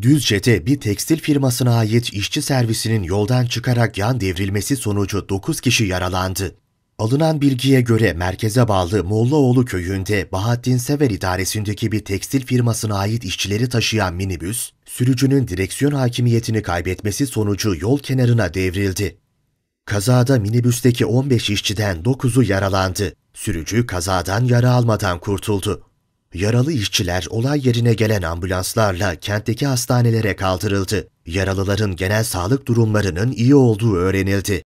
Düzce'de bir tekstil firmasına ait işçi servisinin yoldan çıkarak yan devrilmesi sonucu 9 kişi yaralandı. Alınan bilgiye göre merkeze bağlı Mollaoğlu köyünde Bahattin Sever idaresindeki bir tekstil firmasına ait işçileri taşıyan minibüs, sürücünün direksiyon hakimiyetini kaybetmesi sonucu yol kenarına devrildi. Kazada minibüsteki 15 işçiden 9'u yaralandı. Sürücü kazadan yara almadan kurtuldu. Yaralı işçiler olay yerine gelen ambulanslarla kentteki hastanelere kaldırıldı. Yaralıların genel sağlık durumlarının iyi olduğu öğrenildi.